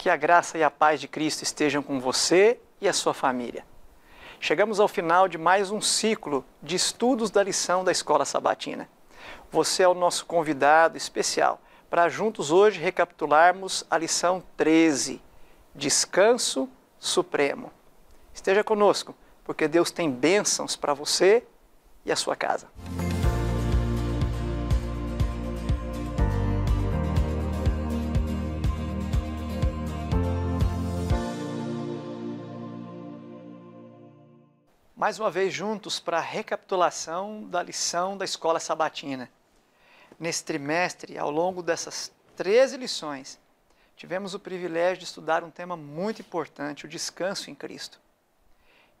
Que a graça e a paz de Cristo estejam com você e a sua família. Chegamos ao final de mais um ciclo de estudos da lição da Escola Sabatina. Você é o nosso convidado especial para juntos hoje recapitularmos a lição 13, Descanso Supremo. Esteja conosco, porque Deus tem bênçãos para você e a sua casa. mais uma vez juntos para a recapitulação da lição da escola sabatina. Nesse trimestre, ao longo dessas 13 lições, tivemos o privilégio de estudar um tema muito importante, o descanso em Cristo.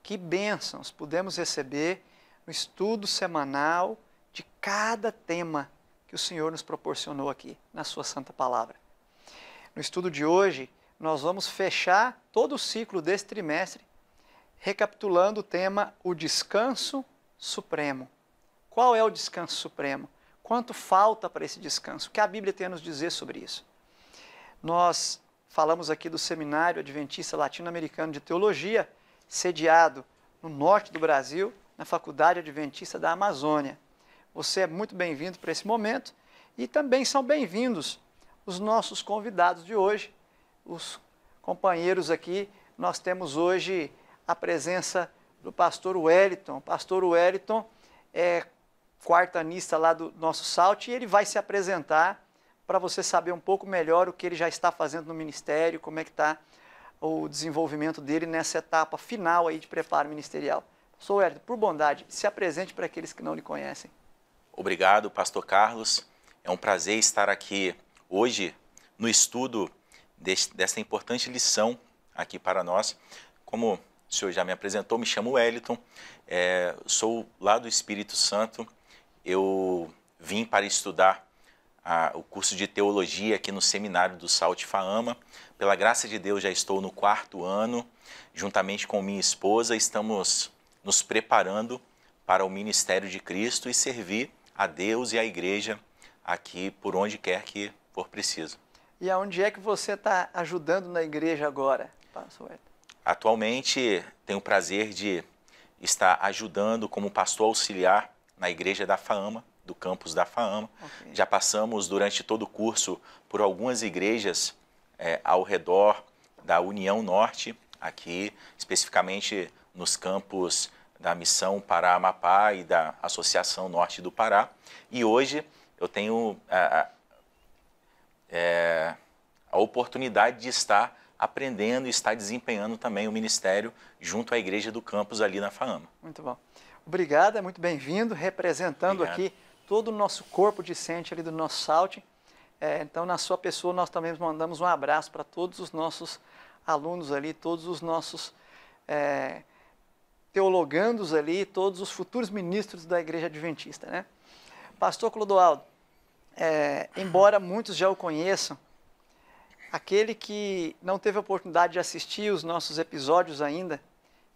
Que bênçãos pudemos receber no estudo semanal de cada tema que o Senhor nos proporcionou aqui na Sua Santa Palavra. No estudo de hoje, nós vamos fechar todo o ciclo desse trimestre recapitulando o tema, o descanso supremo. Qual é o descanso supremo? Quanto falta para esse descanso? O que a Bíblia tem a nos dizer sobre isso? Nós falamos aqui do Seminário Adventista Latino-Americano de Teologia, sediado no norte do Brasil, na Faculdade Adventista da Amazônia. Você é muito bem-vindo para esse momento e também são bem-vindos os nossos convidados de hoje, os companheiros aqui. Nós temos hoje a presença do pastor Wellington. O pastor Wellington é quartanista lá do nosso Salt e ele vai se apresentar para você saber um pouco melhor o que ele já está fazendo no ministério, como é que está o desenvolvimento dele nessa etapa final aí de preparo ministerial. Pastor Wellington, por bondade, se apresente para aqueles que não lhe conhecem. Obrigado, pastor Carlos. É um prazer estar aqui hoje no estudo desta importante lição aqui para nós. Como o senhor já me apresentou, me chamo Wellington, é, sou lá do Espírito Santo, eu vim para estudar a, o curso de teologia aqui no seminário do Salte Faama. Pela graça de Deus, já estou no quarto ano, juntamente com minha esposa, estamos nos preparando para o ministério de Cristo e servir a Deus e a igreja aqui por onde quer que for preciso. E aonde é que você está ajudando na igreja agora, pastor Wellington? Atualmente tenho o prazer de estar ajudando como pastor auxiliar na igreja da FAAMA, do campus da FAAMA. Okay. Já passamos durante todo o curso por algumas igrejas é, ao redor da União Norte, aqui especificamente nos campos da Missão Pará Amapá e da Associação Norte do Pará. E hoje eu tenho a, é, a, é, a oportunidade de estar aprendendo e está desempenhando também o ministério junto à igreja do campus ali na FAAMA. Muito bom. Obrigado, é muito bem-vindo, representando Obrigado. aqui todo o nosso corpo discente ali do nosso SALT. É, então, na sua pessoa, nós também mandamos um abraço para todos os nossos alunos ali, todos os nossos é, teologandos ali, todos os futuros ministros da Igreja Adventista, né? Pastor Clodoaldo, é, embora muitos já o conheçam, Aquele que não teve a oportunidade de assistir os nossos episódios ainda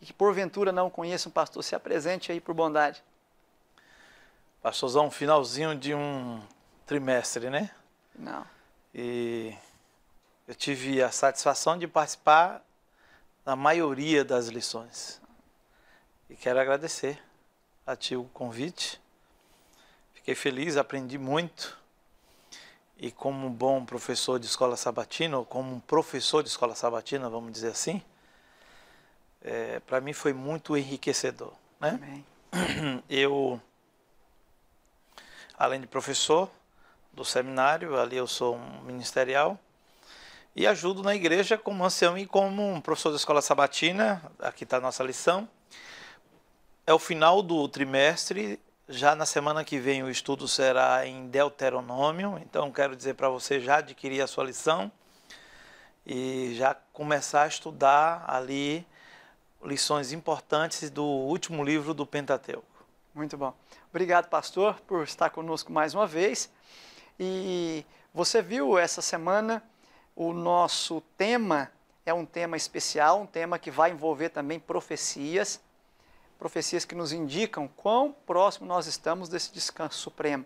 e que porventura não conheça um pastor, se apresente aí por bondade. Pastorzão, finalzinho de um trimestre, né? Não. E eu tive a satisfação de participar da maioria das lições. E quero agradecer a ti o convite. Fiquei feliz, aprendi muito e como um bom professor de escola sabatina, ou como um professor de escola sabatina, vamos dizer assim, é, para mim foi muito enriquecedor. Né? Amém. Eu, além de professor do seminário, ali eu sou um ministerial, e ajudo na igreja como ancião e como um professor da escola sabatina, aqui está a nossa lição. É o final do trimestre já na semana que vem o estudo será em Deuteronômio, então quero dizer para você já adquirir a sua lição e já começar a estudar ali lições importantes do último livro do Pentateuco. Muito bom. Obrigado, pastor, por estar conosco mais uma vez. E você viu essa semana o nosso tema é um tema especial, um tema que vai envolver também profecias, profecias que nos indicam quão próximo nós estamos desse descanso supremo.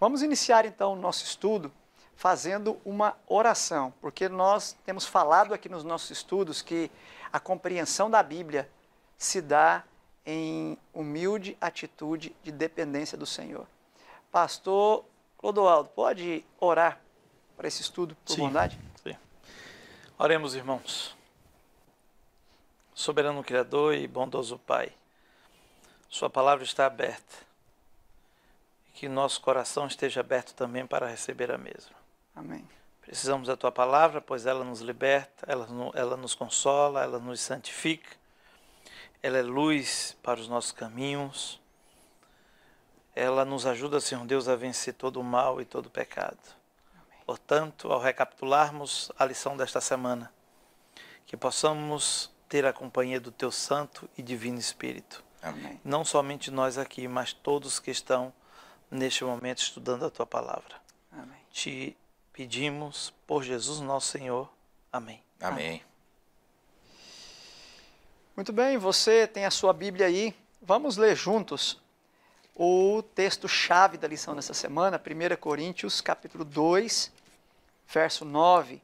Vamos iniciar então o nosso estudo fazendo uma oração, porque nós temos falado aqui nos nossos estudos que a compreensão da Bíblia se dá em humilde atitude de dependência do Senhor. Pastor Clodoaldo, pode orar para esse estudo, por sim, bondade? Sim. Oremos, irmãos. Soberano Criador e bondoso Pai, sua palavra está aberta. Que nosso coração esteja aberto também para receber a mesma. Amém. Precisamos da tua palavra, pois ela nos liberta, ela, ela nos consola, ela nos santifica, ela é luz para os nossos caminhos, ela nos ajuda, Senhor Deus, a vencer todo o mal e todo o pecado. Amém. Portanto, ao recapitularmos a lição desta semana, que possamos ter a companhia do teu Santo e Divino Espírito Amém. Não somente nós aqui, mas todos que estão neste momento estudando a tua palavra. Amém. Te pedimos por Jesus nosso Senhor. Amém. Amém. Amém. Muito bem, você tem a sua Bíblia aí. Vamos ler juntos o texto chave da lição dessa semana, 1 Coríntios, capítulo 2, verso 9.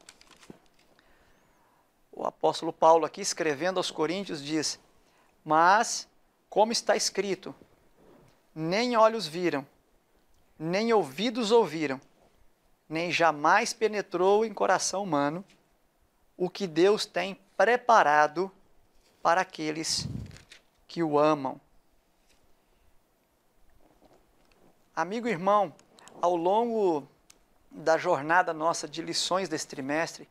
O apóstolo Paulo aqui escrevendo aos Coríntios diz: "Mas como está escrito: nem olhos viram, nem ouvidos ouviram, nem jamais penetrou em coração humano o que Deus tem preparado para aqueles que o amam. Amigo e irmão, ao longo da jornada nossa de lições deste trimestre,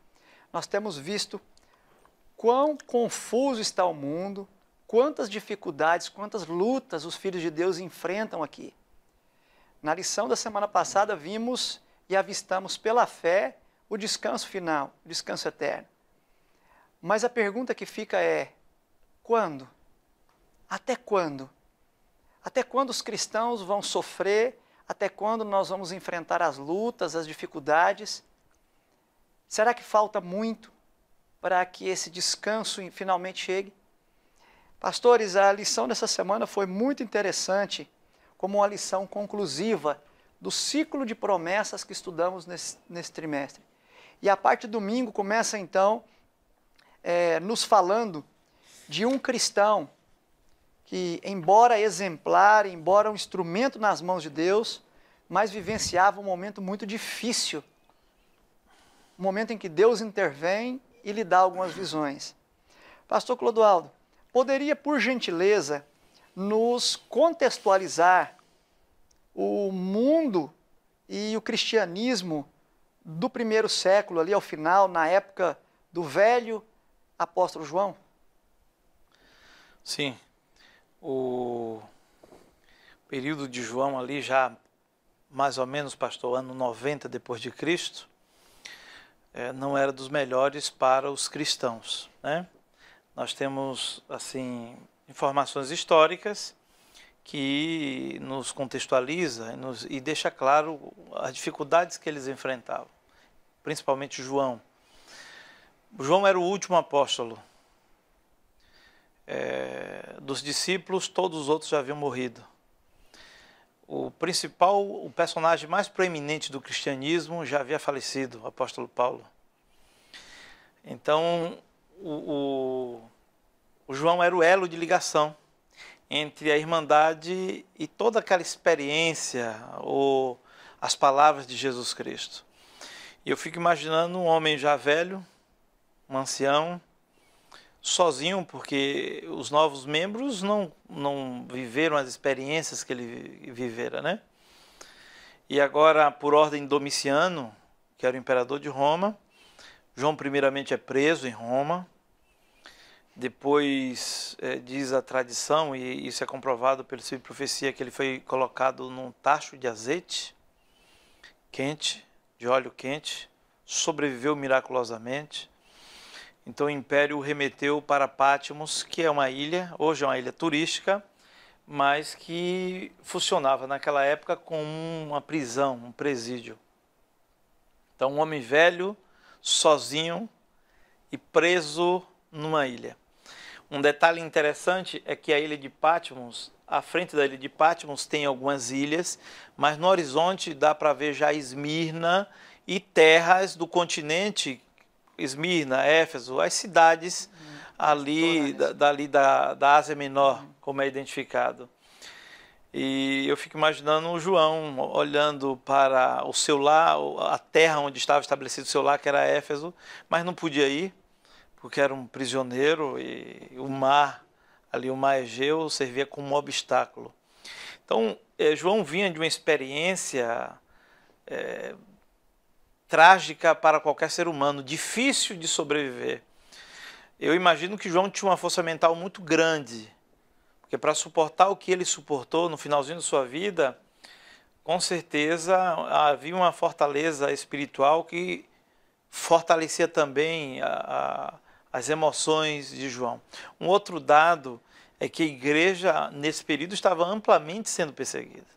nós temos visto quão confuso está o mundo, quantas dificuldades, quantas lutas os filhos de Deus enfrentam aqui. Na lição da semana passada, vimos e avistamos pela fé o descanso final, o descanso eterno. Mas a pergunta que fica é: quando? Até quando? Até quando os cristãos vão sofrer? Até quando nós vamos enfrentar as lutas, as dificuldades? Será que falta muito para que esse descanso finalmente chegue? Pastores, a lição dessa semana foi muito interessante, como uma lição conclusiva do ciclo de promessas que estudamos nesse, nesse trimestre. E a parte do domingo começa então é, nos falando de um cristão que, embora exemplar, embora um instrumento nas mãos de Deus, mas vivenciava um momento muito difícil. Um momento em que Deus intervém e lhe dá algumas visões. Pastor Clodoaldo, poderia, por gentileza, nos contextualizar o mundo e o cristianismo do primeiro século, ali ao final, na época do velho apóstolo João? Sim. O período de João ali já mais ou menos, pastor, ano 90 depois de Cristo, eh, não era dos melhores para os cristãos, né? Nós temos assim informações históricas que nos contextualiza nos, e deixa claro as dificuldades que eles enfrentavam, principalmente João. João era o último apóstolo. É, dos discípulos, todos os outros já haviam morrido. O principal, o personagem mais proeminente do cristianismo já havia falecido, o apóstolo Paulo. Então, o, o, o João era o elo de ligação entre a Irmandade e toda aquela experiência ou as palavras de Jesus Cristo. E eu fico imaginando um homem já velho, um ancião, sozinho, porque os novos membros não, não viveram as experiências que ele vivera, né? E agora, por ordem Domiciano, que era o imperador de Roma, João, primeiramente, é preso em Roma. Depois é, diz a tradição, e isso é comprovado pelo Espírito Profecia, que ele foi colocado num tacho de azeite quente, de óleo quente, sobreviveu miraculosamente. Então o império o remeteu para Patmos, que é uma ilha, hoje é uma ilha turística, mas que funcionava naquela época como uma prisão, um presídio. Então, um homem velho sozinho e preso numa ilha. Um detalhe interessante é que a ilha de Patmos, à frente da ilha de Patmos, tem algumas ilhas, mas no horizonte dá para ver já Esmirna e terras do continente, Esmirna, Éfeso, as cidades uhum. ali, da, da, da Ásia Menor, uhum. como é identificado. E eu fico imaginando o João olhando para o seu lar, a terra onde estava estabelecido o seu lar, que era Éfeso, mas não podia ir, porque era um prisioneiro e o mar, ali o mar Egeu, servia como um obstáculo. Então, eh, João vinha de uma experiência é, trágica para qualquer ser humano, difícil de sobreviver. Eu imagino que João tinha uma força mental muito grande porque para suportar o que ele suportou no finalzinho de sua vida, com certeza havia uma fortaleza espiritual que fortalecia também a, a, as emoções de João. Um outro dado é que a igreja, nesse período, estava amplamente sendo perseguida.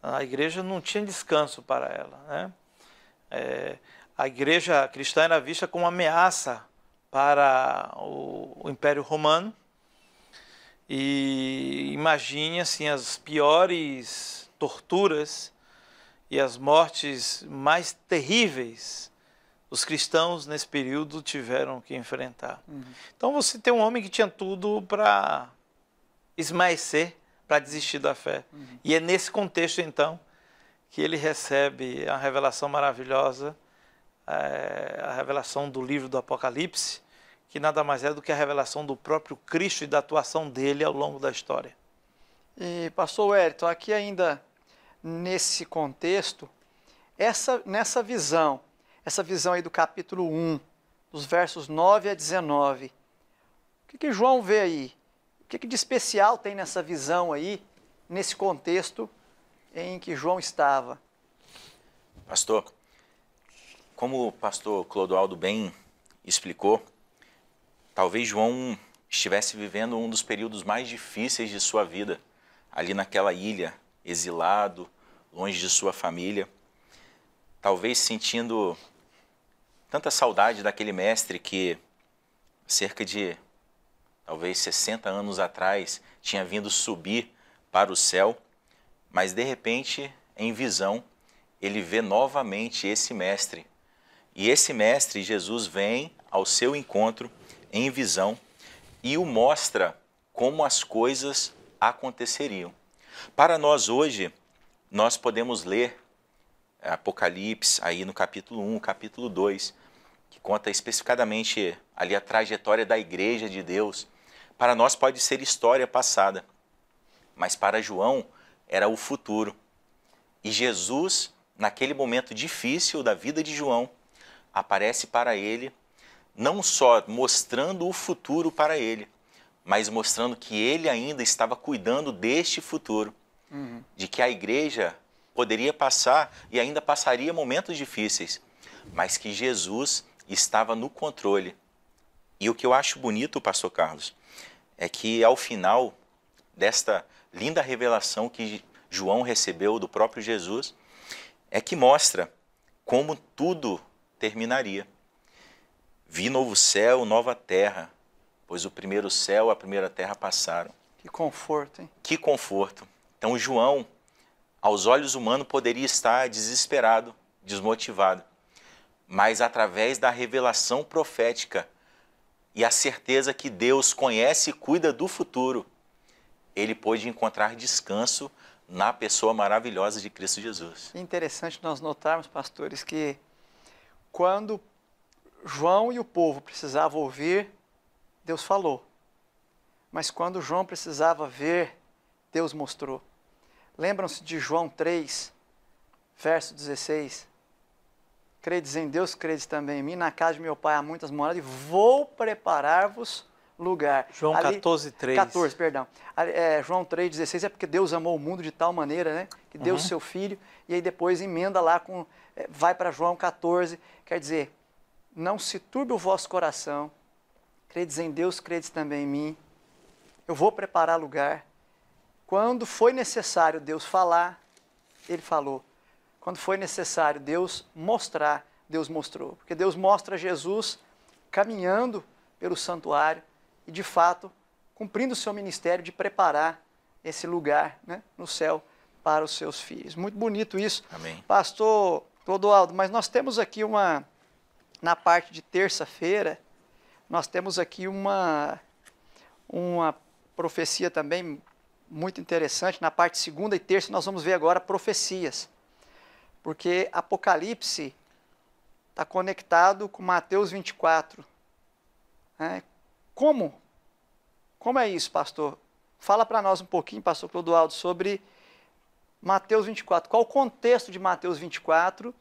A igreja não tinha descanso para ela. Né? É, a igreja cristã era vista como uma ameaça para o, o Império Romano e imagine assim as piores torturas e as mortes mais terríveis os cristãos nesse período tiveram que enfrentar. Uhum. Então você tem um homem que tinha tudo para esmaecer, para desistir da fé. Uhum. E é nesse contexto então que ele recebe a revelação maravilhosa, é, a revelação do livro do Apocalipse, que nada mais é do que a revelação do próprio Cristo e da atuação dele ao longo da história. E, pastor Wellington, aqui ainda nesse contexto, essa, nessa visão, essa visão aí do capítulo 1, dos versos 9 a 19, o que, que João vê aí? O que, que de especial tem nessa visão aí, nesse contexto em que João estava? Pastor, como o pastor Clodoaldo bem explicou, Talvez João estivesse vivendo um dos períodos mais difíceis de sua vida, ali naquela ilha, exilado, longe de sua família. Talvez sentindo tanta saudade daquele mestre que cerca de talvez 60 anos atrás tinha vindo subir para o céu, mas de repente, em visão, ele vê novamente esse mestre. E esse mestre, Jesus, vem ao seu encontro em visão e o mostra como as coisas aconteceriam. Para nós hoje, nós podemos ler Apocalipse aí no capítulo 1, capítulo 2, que conta especificadamente ali a trajetória da igreja de Deus. Para nós pode ser história passada, mas para João era o futuro. E Jesus, naquele momento difícil da vida de João, aparece para ele não só mostrando o futuro para ele, mas mostrando que ele ainda estava cuidando deste futuro, uhum. de que a igreja poderia passar e ainda passaria momentos difíceis, mas que Jesus estava no controle. E o que eu acho bonito, pastor Carlos, é que ao final desta linda revelação que João recebeu do próprio Jesus, é que mostra como tudo terminaria. Vi novo céu, nova terra, pois o primeiro céu, a primeira terra passaram. Que conforto, hein? Que conforto. Então, João, aos olhos humanos, poderia estar desesperado, desmotivado. Mas através da revelação profética e a certeza que Deus conhece e cuida do futuro, ele pôde encontrar descanso na pessoa maravilhosa de Cristo Jesus. Interessante nós notarmos, pastores, que quando João e o povo precisavam ouvir, Deus falou. Mas quando João precisava ver, Deus mostrou. Lembram-se de João 3, verso 16? Credes em Deus, credes também em mim. Na casa de meu pai há muitas moradas e vou preparar-vos lugar. João Ali, 14, 3. 14, perdão. Ali, é, João 3, 16 é porque Deus amou o mundo de tal maneira, né? Que deu o uhum. seu filho. E aí depois emenda lá com. É, vai para João 14. Quer dizer, não se turbe o vosso coração. Credes em Deus, credes também em mim. Eu vou preparar lugar. Quando foi necessário Deus falar, ele falou. Quando foi necessário Deus mostrar, Deus mostrou. Porque Deus mostra Jesus caminhando pelo santuário e, de fato, cumprindo o seu ministério de preparar esse lugar né, no céu para os seus filhos. Muito bonito isso. Amém. Pastor Clodoaldo, mas nós temos aqui uma na parte de terça-feira, nós temos aqui uma, uma profecia também muito interessante. Na parte segunda e terça, nós vamos ver agora profecias. Porque Apocalipse está conectado com Mateus 24. É, né? como? Como é isso, pastor? Fala para nós um pouquinho, pastor Clodoaldo, sobre Mateus 24. Qual o contexto de Mateus 24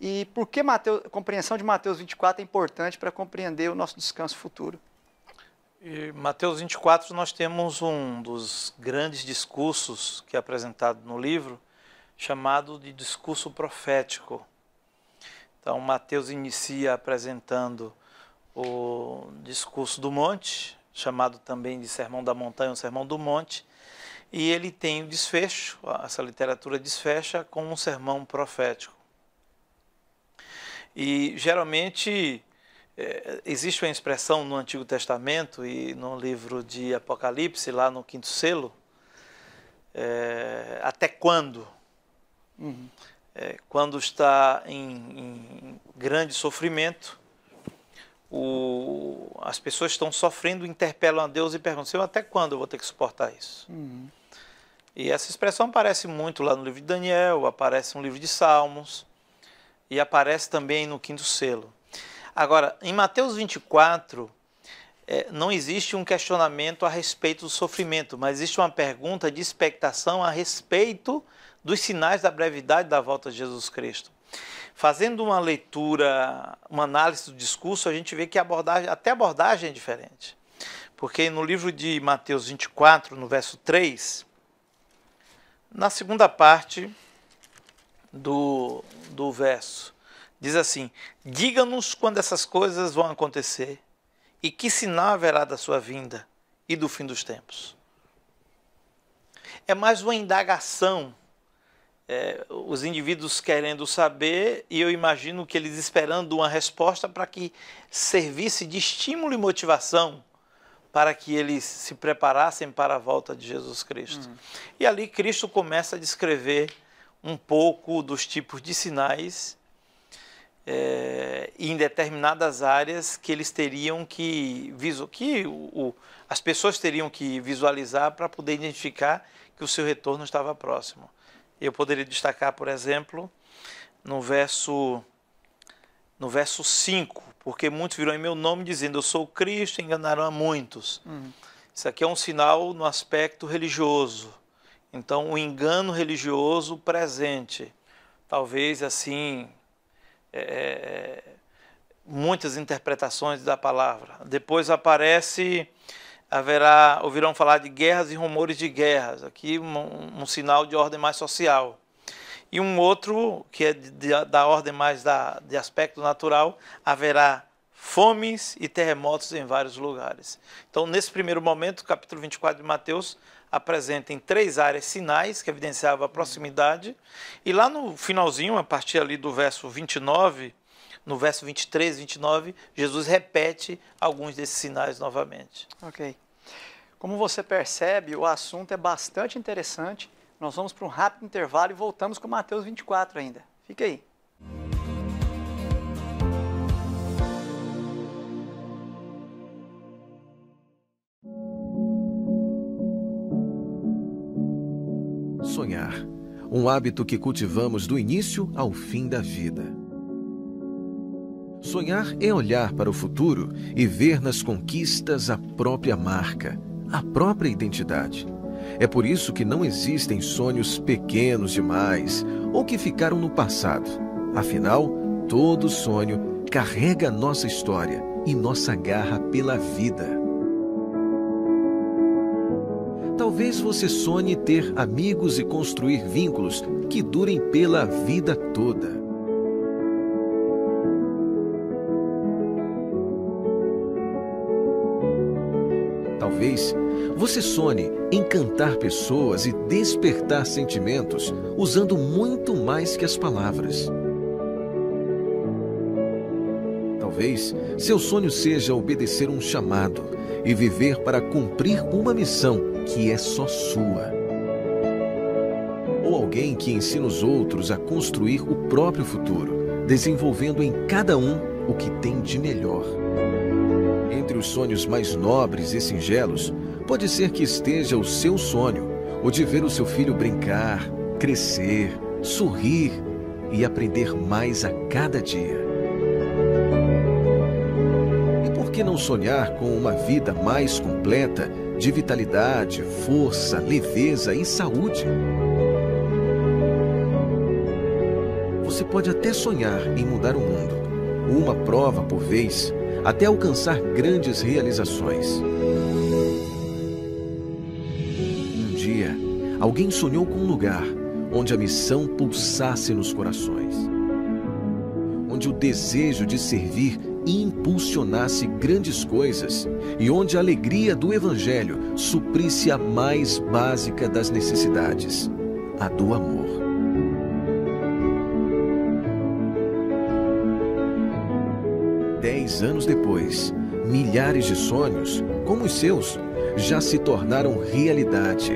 e por que Mateus, a compreensão de Mateus 24 é importante para compreender o nosso descanso futuro? E Mateus 24, nós temos um dos grandes discursos que é apresentado no livro, chamado de discurso profético. Então, Mateus inicia apresentando o discurso do monte, chamado também de Sermão da Montanha ou Sermão do Monte, e ele tem o desfecho, essa literatura desfecha com um sermão profético. E geralmente é, existe uma expressão no Antigo Testamento e no livro de Apocalipse, lá no quinto selo, é, até quando? Uhum. É, quando está em, em grande sofrimento, o, as pessoas estão sofrendo, interpelam a Deus e perguntam: até quando eu vou ter que suportar isso? Uhum. E essa expressão aparece muito lá no livro de Daniel, aparece no livro de Salmos e aparece também no quinto selo. Agora, em Mateus 24, é, não existe um questionamento a respeito do sofrimento, mas existe uma pergunta de expectação a respeito dos sinais da brevidade da volta de Jesus Cristo. Fazendo uma leitura, uma análise do discurso, a gente vê que abordagem, até a abordagem é diferente. Porque no livro de Mateus 24, no verso 3, na segunda parte, do, do verso. Diz assim: Diga-nos quando essas coisas vão acontecer e que sinal haverá da sua vinda e do fim dos tempos. É mais uma indagação. É, os indivíduos querendo saber, e eu imagino que eles esperando uma resposta para que servisse de estímulo e motivação para que eles se preparassem para a volta de Jesus Cristo. Uhum. E ali Cristo começa a descrever um pouco dos tipos de sinais é, em determinadas áreas que eles teriam que que o, o, as pessoas teriam que visualizar para poder identificar que o seu retorno estava próximo. Eu poderia destacar, por exemplo, no verso no verso 5, porque muitos viram em meu nome dizendo eu sou Cristo, e enganaram a muitos. Uhum. Isso aqui é um sinal no aspecto religioso então, o engano religioso presente, talvez assim, é, é, é, muitas interpretações da palavra. Depois aparece, haverá, ouvirão falar de guerras e rumores de guerras. Aqui um, um sinal de ordem mais social. E um outro, que é de, de, da ordem mais da, de aspecto natural, haverá fomes e terremotos em vários lugares. Então, nesse primeiro momento, capítulo 24 de Mateus, apresenta em três áreas sinais que evidenciavam a proximidade. E lá no finalzinho, a partir ali do verso 29, no verso 23, 29, Jesus repete alguns desses sinais novamente. Ok. Como você percebe, o assunto é bastante interessante. Nós vamos para um rápido intervalo e voltamos com Mateus 24 ainda. Fica aí. cozinhar, um hábito que cultivamos do início ao fim da vida. Sonhar é olhar para o futuro e ver nas conquistas a própria marca, a própria identidade. É por isso que não existem sonhos pequenos demais ou que ficaram no passado. Afinal, todo sonho carrega nossa história e nossa garra pela vida. Talvez você sonhe ter amigos e construir vínculos que durem pela vida toda. Talvez você sonhe encantar pessoas e despertar sentimentos usando muito mais que as palavras. Talvez seu sonho seja obedecer um chamado e viver para cumprir uma missão que é só sua. Ou alguém que ensina os outros a construir o próprio futuro, desenvolvendo em cada um o que tem de melhor. Entre os sonhos mais nobres e singelos, pode ser que esteja o seu sonho, o de ver o seu filho brincar, crescer, sorrir e aprender mais a cada dia. possamos sonhar com uma vida mais completa, de vitalidade, força, leveza e saúde. Você pode até sonhar em mudar o mundo, uma prova por vez, até alcançar grandes realizações. Um dia, alguém sonhou com um lugar onde a missão pulsasse nos corações, onde o desejo de servir impulsionasse grandes coisas, e onde a alegria do Evangelho suprisse a mais básica das necessidades, a do amor. Dez anos depois, milhares de sonhos, como os seus, já se tornaram realidade.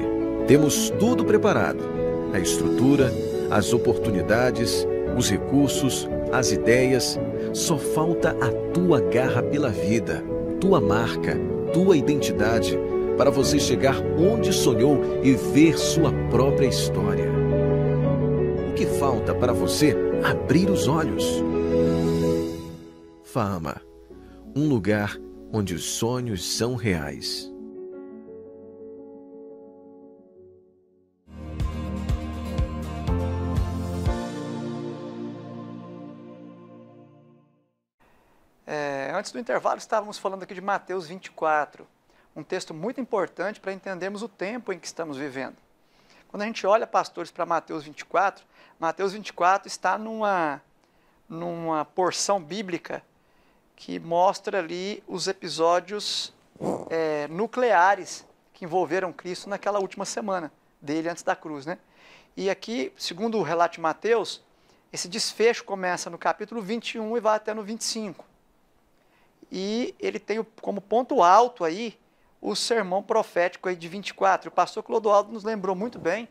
Temos tudo preparado: a estrutura, as oportunidades, os recursos, as ideias, só falta a tua garra pela vida, tua marca, tua identidade, para você chegar onde sonhou e ver sua própria história. O que falta para você abrir os olhos? Fama um lugar onde os sonhos são reais. Antes do intervalo, estávamos falando aqui de Mateus 24, um texto muito importante para entendermos o tempo em que estamos vivendo. Quando a gente olha, pastores, para Mateus 24, Mateus 24 está numa, numa porção bíblica que mostra ali os episódios é, nucleares que envolveram Cristo naquela última semana dele antes da cruz, né? E aqui, segundo o relato de Mateus, esse desfecho começa no capítulo 21 e vai até no 25. E ele tem como ponto alto aí o sermão profético aí de 24. O pastor Clodoaldo nos lembrou muito bem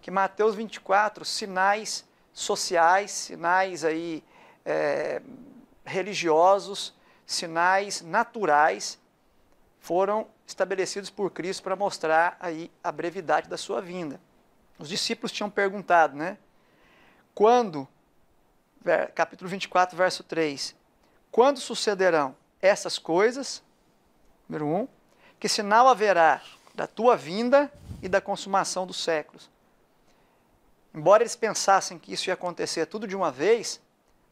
que Mateus 24, sinais sociais, sinais aí é, religiosos, sinais naturais foram estabelecidos por Cristo para mostrar aí a brevidade da sua vinda. Os discípulos tinham perguntado, né? Quando, capítulo 24, verso 3, quando sucederão? essas coisas, número um, que sinal haverá da tua vinda e da consumação dos séculos. Embora eles pensassem que isso ia acontecer tudo de uma vez,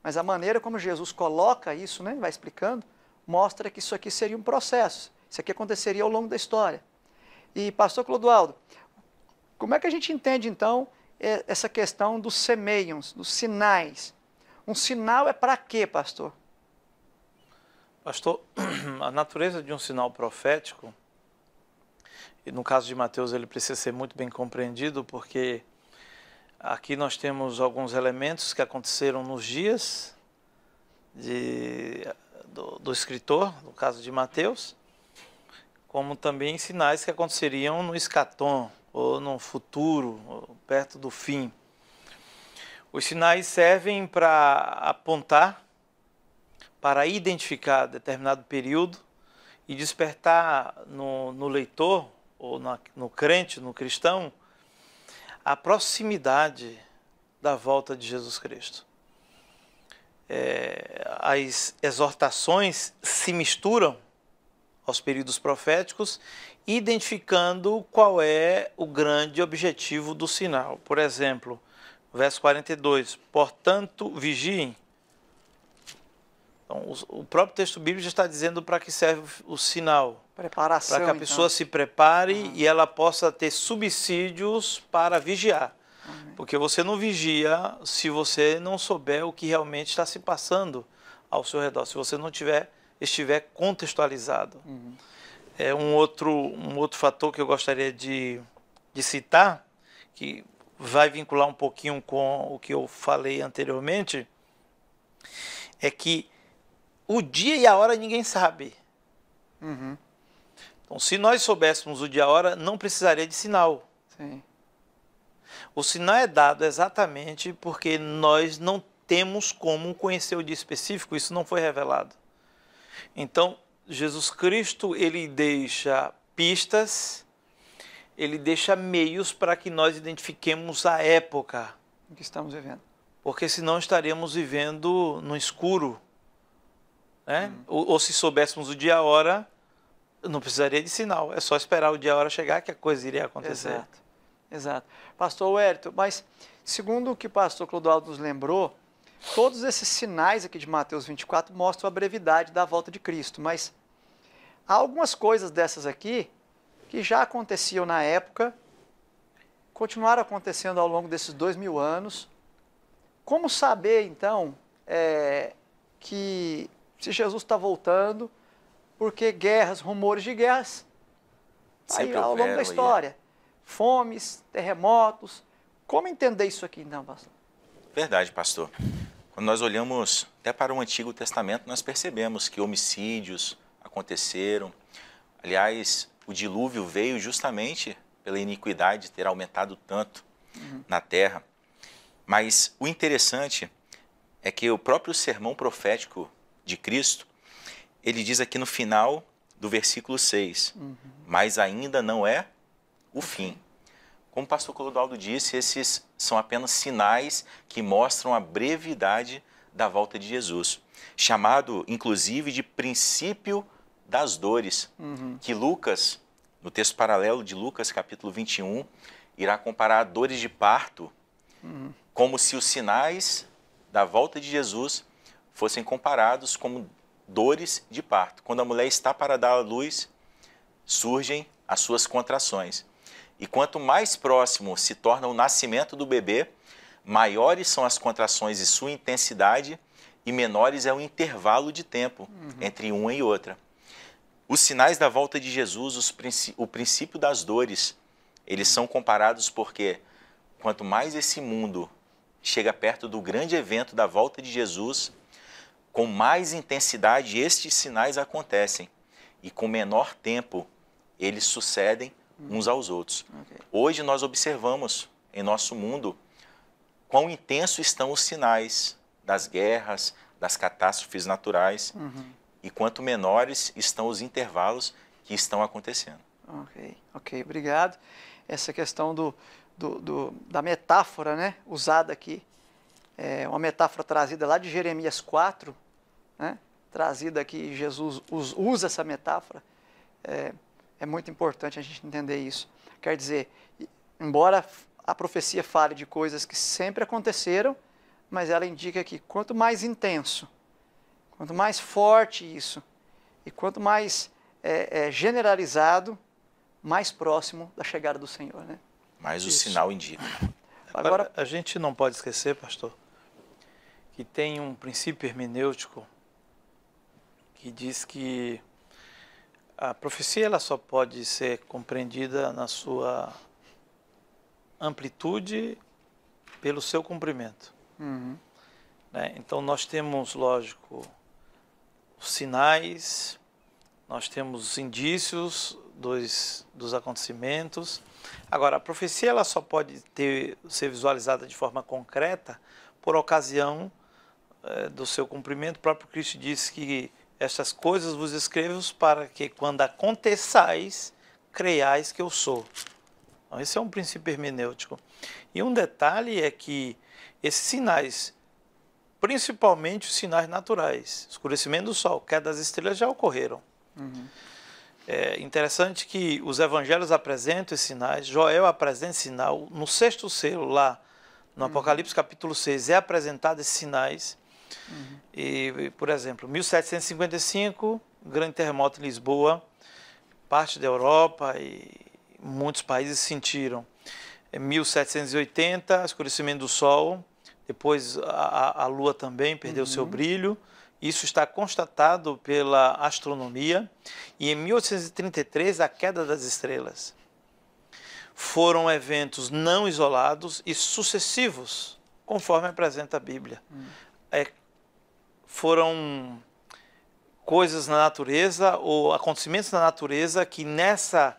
mas a maneira como Jesus coloca isso, né, vai explicando, mostra que isso aqui seria um processo. Isso aqui aconteceria ao longo da história. E, pastor Clodoaldo, como é que a gente entende, então, essa questão dos semeios, dos sinais? Um sinal é para quê, pastor? Pastor, a natureza de um sinal profético, e no caso de Mateus ele precisa ser muito bem compreendido, porque aqui nós temos alguns elementos que aconteceram nos dias de, do, do escritor, no caso de Mateus, como também sinais que aconteceriam no escatom, ou no futuro, ou perto do fim. Os sinais servem para apontar para identificar determinado período e despertar no, no leitor, ou na, no crente, no cristão, a proximidade da volta de Jesus Cristo. É, as exortações se misturam aos períodos proféticos, identificando qual é o grande objetivo do sinal. Por exemplo, verso 42: Portanto, vigiem então, o, o próprio texto bíblico já está dizendo para que serve o, o sinal. Preparação. Para que a então. pessoa então. se prepare uhum. e ela possa ter subsídios para vigiar. Uhum. Porque você não vigia se você não souber o que realmente está se passando ao seu redor, se você não tiver, estiver contextualizado. Uhum. É um outro, um outro fator que eu gostaria de, de citar, que vai vincular um pouquinho com o que eu falei anteriormente, é que o dia e a hora ninguém sabe. Uhum. Então, se nós soubéssemos o dia e a hora, não precisaria de sinal. Sim. O sinal é dado exatamente porque nós não temos como conhecer o dia específico, isso não foi revelado. Então, Jesus Cristo, ele deixa pistas, ele deixa meios para que nós identifiquemos a época em que estamos vivendo. Porque senão estaríamos vivendo no escuro. Né? Ou, ou, se soubéssemos o dia e a hora, não precisaria de sinal. É só esperar o dia e a hora chegar que a coisa iria acontecer. Exato. Exato. Pastor Wérito, mas segundo o que o pastor Clodoaldo nos lembrou, todos esses sinais aqui de Mateus 24 mostram a brevidade da volta de Cristo, mas há algumas coisas dessas aqui que já aconteciam na época, continuaram acontecendo ao longo desses dois mil anos. Como saber, então, é, que se Jesus está voltando, porque guerras, rumores de guerras, tá aí, ao longo da é. história. Fomes, terremotos. Como entender isso aqui, então, pastor? Verdade, pastor. Quando nós olhamos até para o Antigo Testamento, nós percebemos que homicídios aconteceram. Aliás, o dilúvio veio justamente pela iniquidade ter aumentado tanto uhum. na terra. Mas o interessante é que o próprio sermão profético de Cristo, ele diz aqui no final do versículo 6, uhum. mas ainda não é o fim. Como o pastor Clodoaldo disse, esses são apenas sinais que mostram a brevidade da volta de Jesus, chamado inclusive de princípio das dores, uhum. que Lucas, no texto paralelo de Lucas capítulo 21, irá comparar dores de parto, uhum. como se os sinais da volta de Jesus fossem comparados como dores de parto. Quando a mulher está para dar à luz, surgem as suas contrações. E quanto mais próximo se torna o nascimento do bebê, maiores são as contrações e sua intensidade, e menores é o intervalo de tempo uhum. entre uma e outra. Os sinais da volta de Jesus, princ... o princípio das dores, eles são comparados porque quanto mais esse mundo chega perto do grande evento da volta de Jesus, com mais intensidade estes sinais acontecem e com menor tempo eles sucedem uns aos outros. Okay. Hoje nós observamos em nosso mundo quão intenso estão os sinais das guerras, das catástrofes naturais uhum. e quanto menores estão os intervalos que estão acontecendo. Ok, ok, obrigado. Essa questão do, do, do da metáfora né, usada aqui é uma metáfora trazida lá de Jeremias 4, né? trazida aqui, Jesus usa essa metáfora. É, é muito importante a gente entender isso. Quer dizer, embora a profecia fale de coisas que sempre aconteceram, mas ela indica que quanto mais intenso, quanto mais forte isso, e quanto mais é, é, generalizado, mais próximo da chegada do Senhor. Né? Mais isso. o sinal indica. Agora, a gente não pode esquecer, pastor, que tem um princípio hermenêutico que diz que a profecia ela só pode ser compreendida na sua amplitude pelo seu cumprimento. Uhum. Né? Então nós temos, lógico, sinais, nós temos indícios dos, dos acontecimentos. Agora, a profecia ela só pode ter, ser visualizada de forma concreta por ocasião é, do seu cumprimento. O próprio Cristo disse que estas coisas vos escrevo para que quando aconteçais, creiais que eu sou. Então, esse é um princípio hermenêutico. E um detalhe é que esses sinais, principalmente os sinais naturais, escurecimento do sol, queda das estrelas já ocorreram. Uhum. É interessante que os evangelhos apresentam esses sinais, Joel apresenta esse sinal, no sexto selo, lá no uhum. Apocalipse capítulo 6, é apresentado esses sinais. Uhum. E, por exemplo, 1755, grande terremoto em Lisboa, parte da Europa e muitos países sentiram. É, em 1780, escurecimento do Sol, depois a, a Lua também perdeu uhum. seu brilho. Isso está constatado pela astronomia. E em 1833, a queda das estrelas. Foram eventos não isolados e sucessivos, conforme apresenta a Bíblia. Hum. É foram coisas na natureza ou acontecimentos na natureza que nessa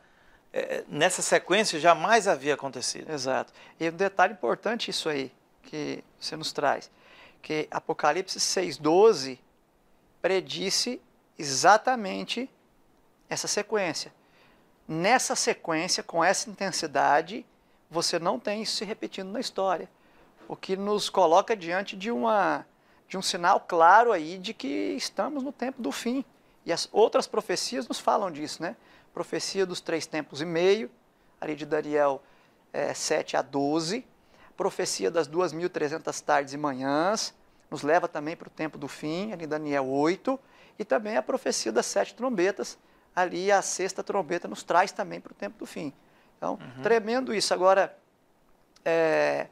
eh, nessa sequência jamais havia acontecido. Exato. E um detalhe importante isso aí que você nos traz, que Apocalipse 6:12 predisse exatamente essa sequência. Nessa sequência, com essa intensidade, você não tem isso se repetindo na história, o que nos coloca diante de uma de um sinal claro aí de que estamos no tempo do fim. E as outras profecias nos falam disso, né? Profecia dos três tempos e meio, ali de Daniel é, eh, 7 a 12, profecia das 2.300 tardes e manhãs, nos leva também para o tempo do fim, ali Daniel 8, e também a profecia das sete trombetas, ali a sexta trombeta nos traz também para o tempo do fim. Então, uhum. tremendo isso. Agora, é,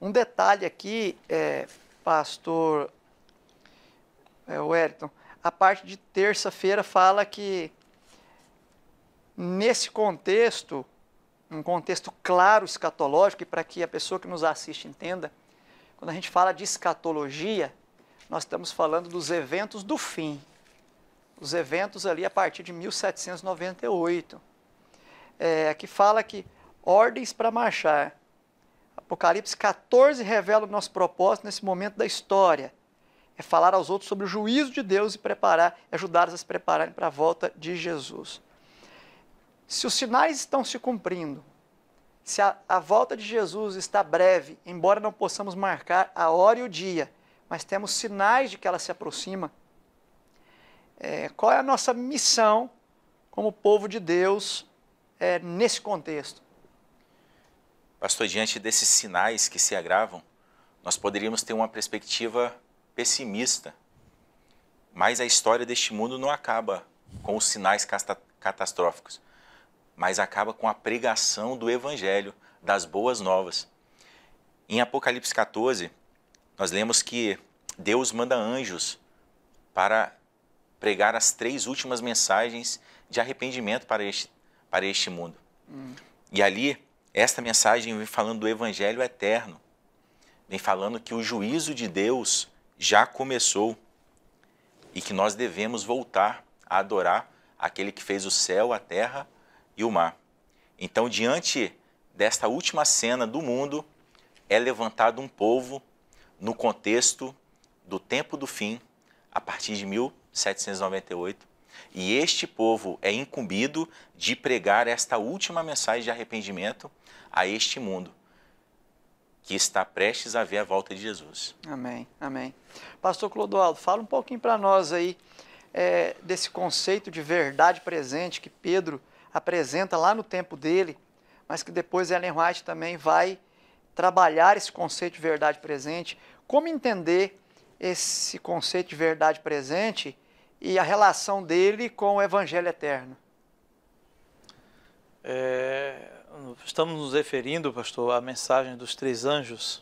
um detalhe aqui, é, pastor é, Wellington, a parte de terça-feira fala que, nesse contexto, um contexto claro escatológico, e para que a pessoa que nos assiste entenda, quando a gente fala de escatologia, nós estamos falando dos eventos do fim. Os eventos ali a partir de 1798, é, que fala que ordens para marchar. Apocalipse 14 revela o nosso propósito nesse momento da história é falar aos outros sobre o juízo de Deus e preparar, ajudá-los a se prepararem para a volta de Jesus. Se os sinais estão se cumprindo, se a, a volta de Jesus está breve, embora não possamos marcar a hora e o dia, mas temos sinais de que ela se aproxima, é, qual é a nossa missão como povo de Deus é, nesse contexto? Pastor, diante desses sinais que se agravam, nós poderíamos ter uma perspectiva pessimista. Mas a história deste mundo não acaba com os sinais catastróficos, mas acaba com a pregação do Evangelho, das boas novas. Em Apocalipse 14, nós lemos que Deus manda anjos para pregar as três últimas mensagens de arrependimento para este, para este mundo. Hum. E ali, esta mensagem vem falando do Evangelho eterno, vem falando que o juízo de Deus já começou e que nós devemos voltar a adorar aquele que fez o céu, a terra e o mar. Então, diante desta última cena do mundo, é levantado um povo no contexto do tempo do fim, a partir de 1798, e este povo é incumbido de pregar esta última mensagem de arrependimento a este mundo que está prestes a ver a volta de Jesus. Amém, amém. Pastor Clodoaldo, fala um pouquinho para nós aí é, desse conceito de verdade presente que Pedro apresenta lá no tempo dele, mas que depois Ellen White também vai trabalhar esse conceito de verdade presente. Como entender esse conceito de verdade presente e a relação dele com o Evangelho eterno? É, Estamos nos referindo, pastor, à mensagem dos três anjos.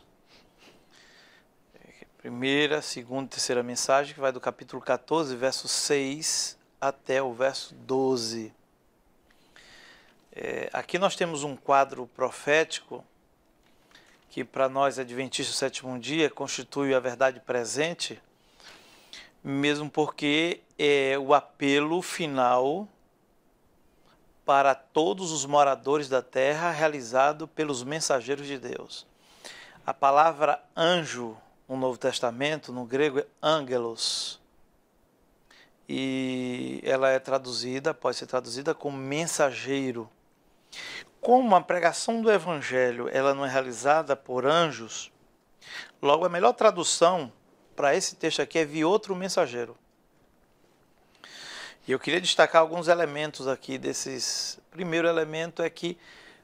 Primeira, segunda e terceira mensagem, que vai do capítulo 14, verso 6 até o verso 12. É, aqui nós temos um quadro profético que para nós adventistas do sétimo dia constitui a verdade presente, mesmo porque é o apelo final para todos os moradores da terra, realizado pelos mensageiros de Deus. A palavra anjo no Novo Testamento, no grego, é angelos. E ela é traduzida, pode ser traduzida como mensageiro. Como a pregação do evangelho, ela não é realizada por anjos, logo a melhor tradução para esse texto aqui é vi outro mensageiro. E eu queria destacar alguns elementos aqui desses. Primeiro elemento é que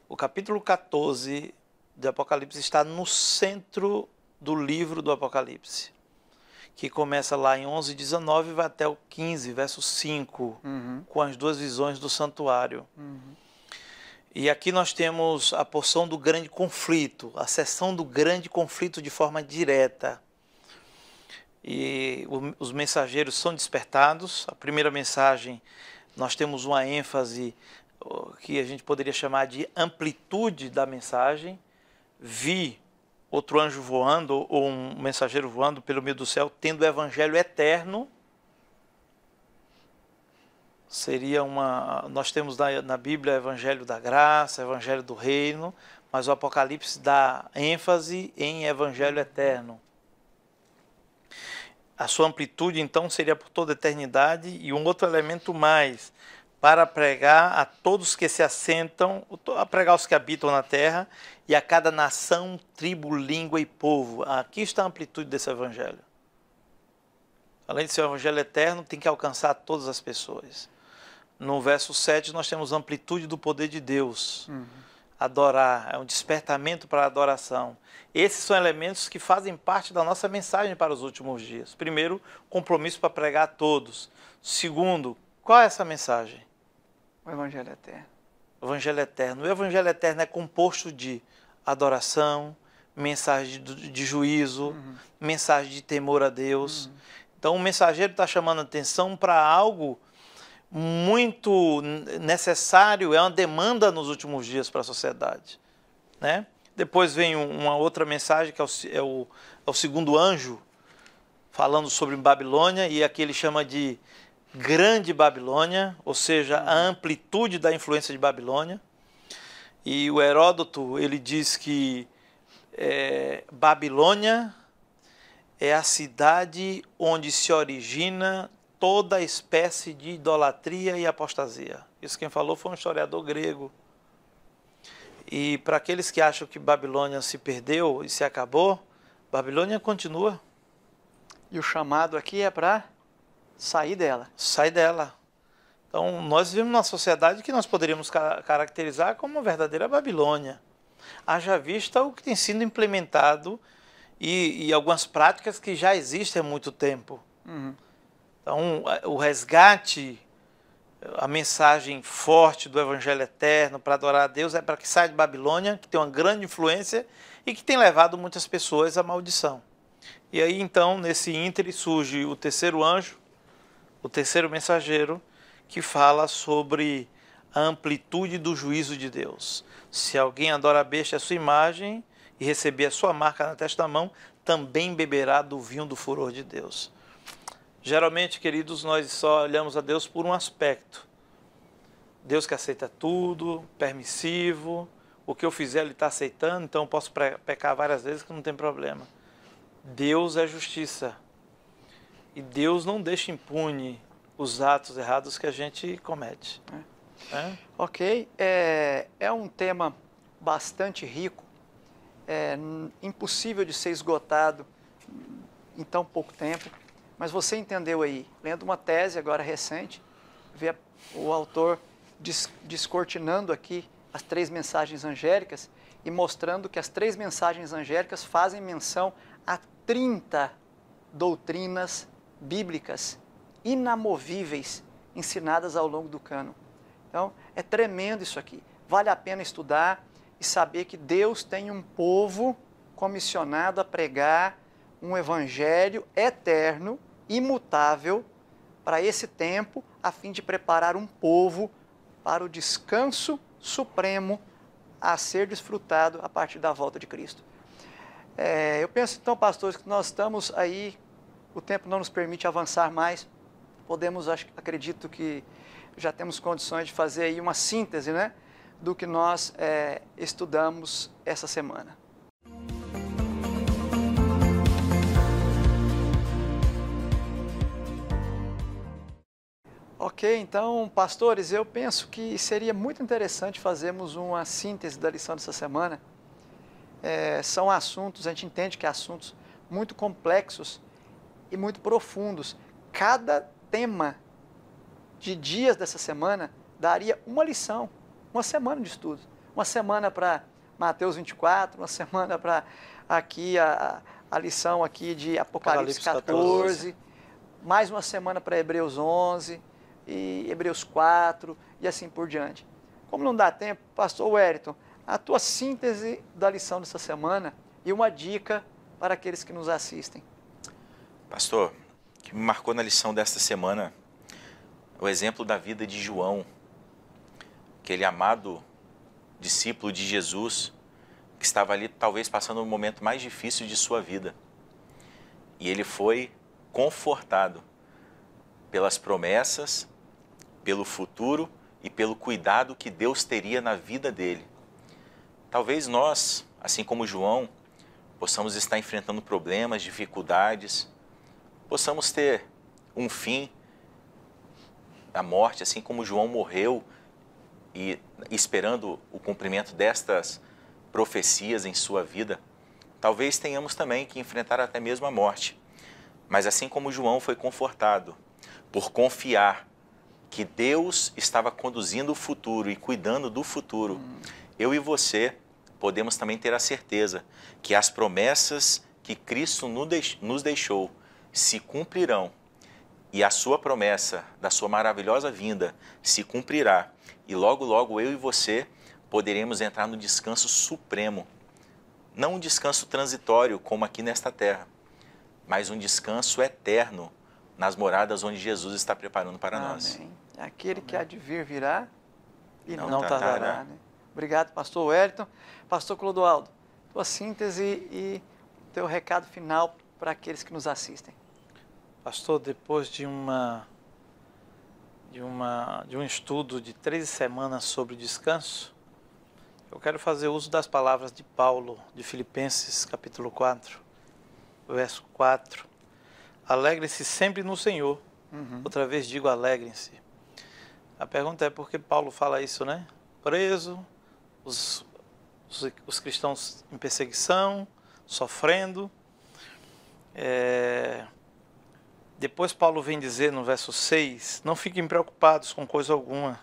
o capítulo 14 do Apocalipse está no centro do livro do Apocalipse, que começa lá em 11, 19 e vai até o 15, verso 5, uhum. com as duas visões do santuário. Uhum. E aqui nós temos a porção do grande conflito, a sessão do grande conflito de forma direta e os mensageiros são despertados. A primeira mensagem, nós temos uma ênfase que a gente poderia chamar de amplitude da mensagem. Vi outro anjo voando, ou um mensageiro voando pelo meio do céu, tendo o evangelho eterno. Seria uma. Nós temos na, na Bíblia evangelho da graça, evangelho do reino, mas o Apocalipse dá ênfase em evangelho eterno a sua amplitude então seria por toda a eternidade e um outro elemento mais para pregar a todos que se assentam, a pregar os que habitam na terra e a cada nação, tribo, língua e povo. Aqui está a amplitude desse evangelho. Além de ser um evangelho eterno, tem que alcançar todas as pessoas. No verso 7 nós temos a amplitude do poder de Deus. Uhum adorar, é um despertamento para a adoração. Esses são elementos que fazem parte da nossa mensagem para os últimos dias. Primeiro, compromisso para pregar a todos. Segundo, qual é essa mensagem? O Evangelho Eterno. O Evangelho Eterno. O Evangelho Eterno é composto de adoração, mensagem de juízo, uhum. mensagem de temor a Deus. Uhum. Então, o mensageiro está chamando atenção para algo muito necessário, é uma demanda nos últimos dias para a sociedade. Né? Depois vem uma outra mensagem, que é o, é o, é o segundo anjo, falando sobre Babilônia, e aqui ele chama de Grande Babilônia, ou seja, a amplitude da influência de Babilônia. E o Heródoto ele diz que é, Babilônia é a cidade onde se origina toda espécie de idolatria e apostasia. Isso quem falou foi um historiador grego. E para aqueles que acham que Babilônia se perdeu e se acabou, Babilônia continua. E o chamado aqui é para sair dela. Sair dela. Então, nós vivemos numa sociedade que nós poderíamos caracterizar como uma verdadeira Babilônia. Haja vista o que tem sido implementado e, e algumas práticas que já existem há muito tempo. Uhum. Então, o resgate, a mensagem forte do Evangelho Eterno para adorar a Deus é para que saia de Babilônia, que tem uma grande influência e que tem levado muitas pessoas à maldição. E aí, então, nesse íntere surge o terceiro anjo, o terceiro mensageiro, que fala sobre a amplitude do juízo de Deus. Se alguém adora a besta a sua imagem e receber a sua marca na testa da mão, também beberá do vinho do furor de Deus. Geralmente, queridos, nós só olhamos a Deus por um aspecto. Deus que aceita tudo, permissivo, o que eu fizer ele está aceitando, então eu posso pecar várias vezes que não tem problema. Deus é justiça. E Deus não deixa impune os atos errados que a gente comete. É. É? Ok. É, é um tema bastante rico, é impossível de ser esgotado em tão pouco tempo. Mas você entendeu aí, lendo uma tese agora recente, vê o autor descortinando aqui as três mensagens angélicas e mostrando que as três mensagens angélicas fazem menção a 30 doutrinas bíblicas inamovíveis ensinadas ao longo do cano. Então, é tremendo isso aqui. Vale a pena estudar e saber que Deus tem um povo comissionado a pregar um evangelho eterno imutável para esse tempo, a fim de preparar um povo para o descanso supremo a ser desfrutado a partir da volta de Cristo. É, eu penso então, pastores, que nós estamos aí, o tempo não nos permite avançar mais, podemos, acho, acredito que já temos condições de fazer aí uma síntese né, do que nós é, estudamos essa semana. Ok, então, pastores, eu penso que seria muito interessante fazermos uma síntese da lição dessa semana. É, são assuntos, a gente entende que é assuntos muito complexos e muito profundos. Cada tema de dias dessa semana daria uma lição, uma semana de estudo. Uma semana para Mateus 24, uma semana para aqui a, a, lição aqui de Apocalipse, Apocalipse 14, 14, mais uma semana para Hebreus 11 e Hebreus 4 e assim por diante. Como não dá tempo, pastor Wellington, a tua síntese da lição dessa semana e uma dica para aqueles que nos assistem. Pastor, o que me marcou na lição desta semana o exemplo da vida de João, aquele amado discípulo de Jesus, que estava ali talvez passando o momento mais difícil de sua vida. E ele foi confortado pelas promessas pelo futuro e pelo cuidado que Deus teria na vida dele. Talvez nós, assim como João, possamos estar enfrentando problemas, dificuldades, possamos ter um fim a morte, assim como João morreu e esperando o cumprimento destas profecias em sua vida, talvez tenhamos também que enfrentar até mesmo a morte. Mas assim como João foi confortado por confiar que Deus estava conduzindo o futuro e cuidando do futuro, hum. eu e você podemos também ter a certeza que as promessas que Cristo nos deixou se cumprirão e a sua promessa da sua maravilhosa vinda se cumprirá. E logo, logo eu e você poderemos entrar no descanso supremo. Não um descanso transitório como aqui nesta terra, mas um descanso eterno nas moradas onde Jesus está preparando para Amém. nós. Aquele Amém. que há de vir, virá e não, não tardará. tardará né? Obrigado, pastor Wellington. Pastor Clodoaldo, tua síntese e teu recado final para aqueles que nos assistem. Pastor, depois de uma de uma de um estudo de três semanas sobre descanso, eu quero fazer uso das palavras de Paulo de Filipenses capítulo 4, verso 4, Alegrem-se sempre no Senhor. Uhum. Outra vez digo, alegrem-se. A pergunta é por que Paulo fala isso, né? Preso, os, os, os cristãos em perseguição, sofrendo. É... Depois Paulo vem dizer no verso 6: Não fiquem preocupados com coisa alguma.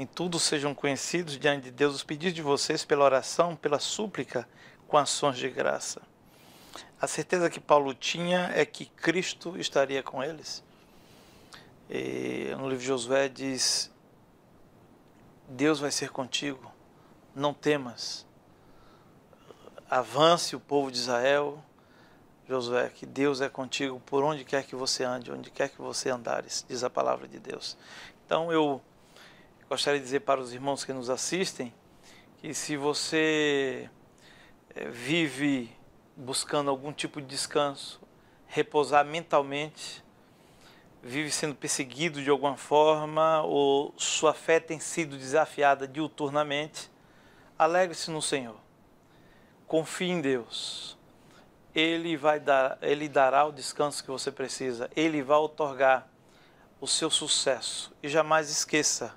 Em tudo sejam conhecidos diante de Deus os pedidos de vocês pela oração, pela súplica, com ações de graça. A certeza que Paulo tinha é que Cristo estaria com eles. E no livro de Josué diz: Deus vai ser contigo, não temas. Avance o povo de Israel, Josué, que Deus é contigo por onde quer que você ande, onde quer que você andares, diz a palavra de Deus. Então eu gostaria de dizer para os irmãos que nos assistem que se você eh, vive buscando algum tipo de descanso, repousar mentalmente, vive sendo perseguido de alguma forma ou sua fé tem sido desafiada diuturnamente, alegre-se no Senhor. Confie em Deus. Ele vai dar, ele dará o descanso que você precisa. Ele vai otorgar o seu sucesso. E jamais esqueça,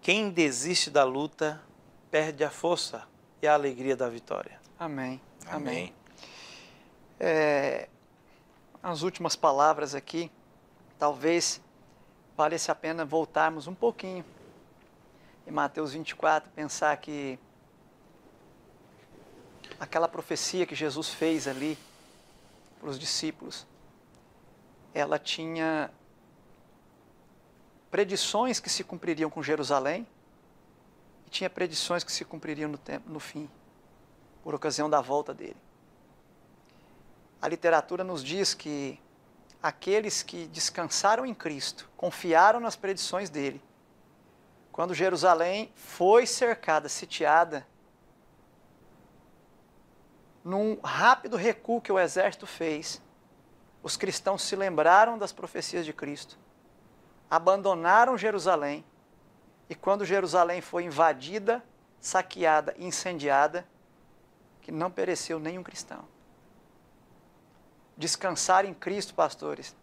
quem desiste da luta perde a força e a alegria da vitória. Amém. Amém. Amém. É, as últimas palavras aqui, talvez valesse a pena voltarmos um pouquinho em Mateus 24, pensar que aquela profecia que Jesus fez ali para os discípulos, ela tinha predições que se cumpririam com Jerusalém e tinha predições que se cumpririam no, tempo, no fim, por ocasião da volta dele. A literatura nos diz que aqueles que descansaram em Cristo, confiaram nas predições dele, quando Jerusalém foi cercada, sitiada, num rápido recuo que o exército fez, os cristãos se lembraram das profecias de Cristo, abandonaram Jerusalém, e quando Jerusalém foi invadida, saqueada incendiada, que não pereceu nenhum cristão. Descansar em Cristo, pastores,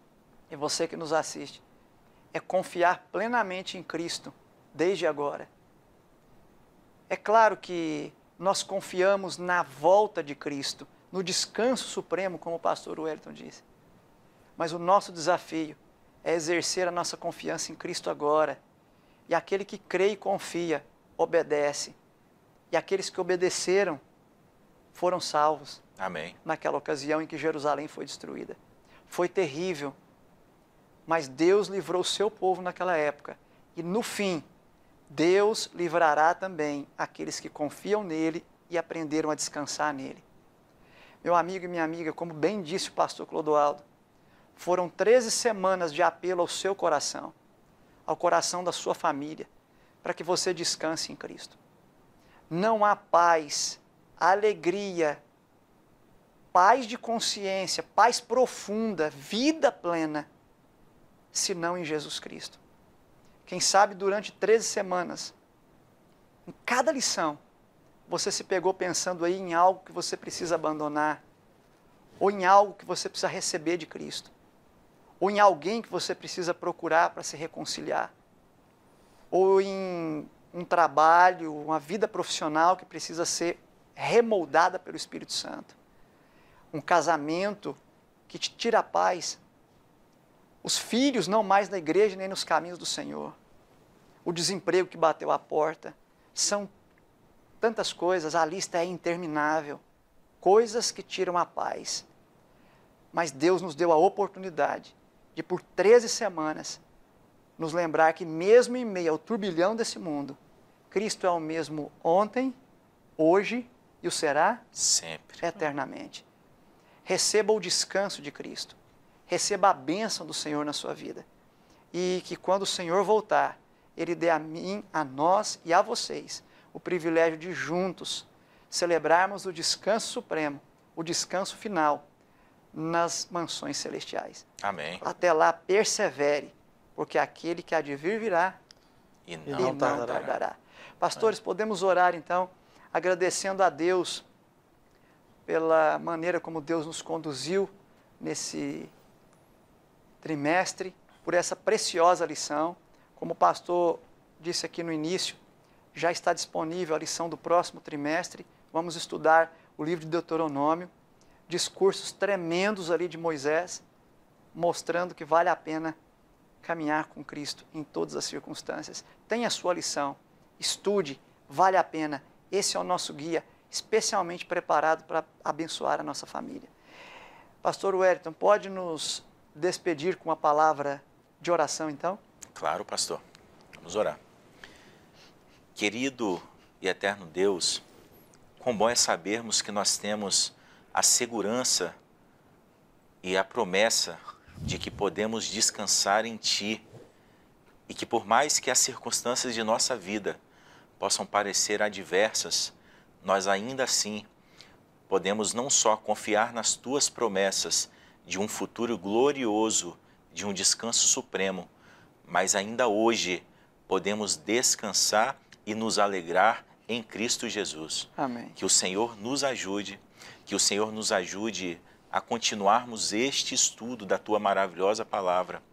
e é você que nos assiste, é confiar plenamente em Cristo desde agora. É claro que nós confiamos na volta de Cristo, no descanso supremo, como o pastor Wellington disse. Mas o nosso desafio é exercer a nossa confiança em Cristo agora. E aquele que crê e confia, obedece. E aqueles que obedeceram foram salvos. Amém. Naquela ocasião em que Jerusalém foi destruída. Foi terrível, mas Deus livrou o seu povo naquela época. E no fim, Deus livrará também aqueles que confiam nele e aprenderam a descansar nele. Meu amigo e minha amiga, como bem disse o pastor Clodoaldo, foram 13 semanas de apelo ao seu coração, ao coração da sua família, para que você descanse em Cristo. Não há paz, alegria paz de consciência, paz profunda, vida plena, se não em Jesus Cristo. Quem sabe durante 13 semanas, em cada lição, você se pegou pensando aí em algo que você precisa abandonar, ou em algo que você precisa receber de Cristo, ou em alguém que você precisa procurar para se reconciliar, ou em um trabalho, uma vida profissional que precisa ser remoldada pelo Espírito Santo um casamento que te tira a paz, os filhos não mais na igreja nem nos caminhos do Senhor, o desemprego que bateu à porta, são tantas coisas, a lista é interminável, coisas que tiram a paz. Mas Deus nos deu a oportunidade de, por 13 semanas, nos lembrar que, mesmo em meio ao turbilhão desse mundo, Cristo é o mesmo ontem, hoje e o será sempre. eternamente receba o descanso de Cristo, receba a bênção do Senhor na sua vida. E que quando o Senhor voltar, Ele dê a mim, a nós e a vocês o privilégio de juntos celebrarmos o descanso supremo, o descanso final nas mansões celestiais. Amém. Até lá, persevere, porque aquele que há de vir virá e não, e não tardará. tardará. Pastores, podemos orar então, agradecendo a Deus pela maneira como Deus nos conduziu nesse trimestre, por essa preciosa lição. Como o pastor disse aqui no início, já está disponível a lição do próximo trimestre. Vamos estudar o livro de Deuteronômio, discursos tremendos ali de Moisés, mostrando que vale a pena caminhar com Cristo em todas as circunstâncias. Tenha a sua lição, estude, vale a pena. Esse é o nosso guia especialmente preparado para abençoar a nossa família. Pastor Wellington, pode nos despedir com uma palavra de oração, então? Claro, pastor. Vamos orar. Querido e eterno Deus, quão bom é sabermos que nós temos a segurança e a promessa de que podemos descansar em Ti e que, por mais que as circunstâncias de nossa vida possam parecer adversas, nós ainda assim podemos não só confiar nas tuas promessas de um futuro glorioso, de um descanso supremo, mas ainda hoje podemos descansar e nos alegrar em Cristo Jesus. Amém. Que o Senhor nos ajude, que o Senhor nos ajude a continuarmos este estudo da tua maravilhosa palavra.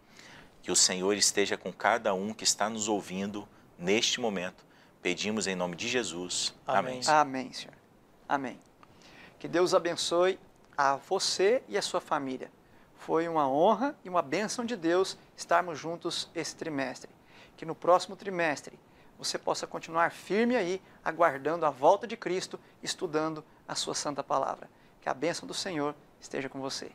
Que o Senhor esteja com cada um que está nos ouvindo neste momento Pedimos em nome de Jesus. Amém. Amém, Amém Senhor. Amém. Que Deus abençoe a você e a sua família. Foi uma honra e uma bênção de Deus estarmos juntos esse trimestre. Que no próximo trimestre você possa continuar firme aí, aguardando a volta de Cristo, estudando a sua santa palavra. Que a bênção do Senhor esteja com você.